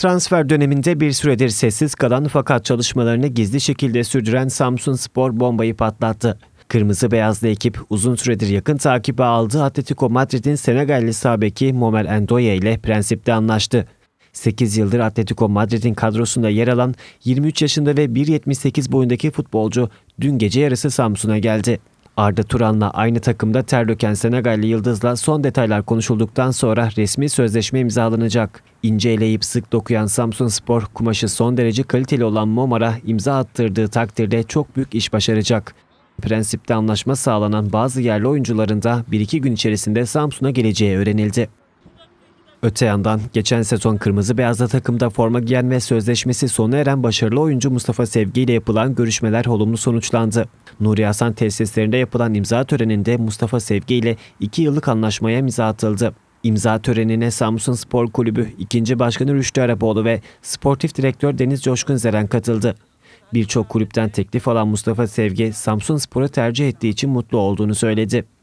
transfer döneminde bir süredir sessiz kalan fakat çalışmalarını gizli şekilde sürdüren Samsun Spor bombayı patlattı. Kırmızı beyazlı ekip uzun süredir yakın takibe aldığı Atletico Madrid'in Senegalli sabeki Momel Endoye ile prensipte anlaştı. 8 yıldır Atletico Madrid'in kadrosunda yer alan 23 yaşında ve 1.78 boyundaki futbolcu dün gece yarısı Samsun'a geldi. Arda Turan'la aynı takımda ter döken Senegalli Yıldız'la son detaylar konuşulduktan sonra resmi sözleşme imzalanacak. İnceleyip sık dokuyan Samsun Spor, kumaşı son derece kaliteli olan Momar'a imza attırdığı takdirde çok büyük iş başaracak. Prensipte anlaşma sağlanan bazı yerli oyuncuların da 1-2 gün içerisinde Samsun'a geleceği öğrenildi. Öte yandan geçen sezon kırmızı beyazlı takımda forma giyen ve sözleşmesi sona eren başarılı oyuncu Mustafa Sevgi ile yapılan görüşmeler olumlu sonuçlandı. Nuri Hasan tesislerinde yapılan imza töreninde Mustafa Sevgi ile 2 yıllık anlaşmaya imza atıldı. İmza törenine Samsun Spor Kulübü 2. Başkanı Rüştü Arapoğlu ve Sportif Direktör Deniz Coşkun Zeren katıldı. Birçok kulüpten teklif alan Mustafa Sevgi, Samsun Spor'u tercih ettiği için mutlu olduğunu söyledi.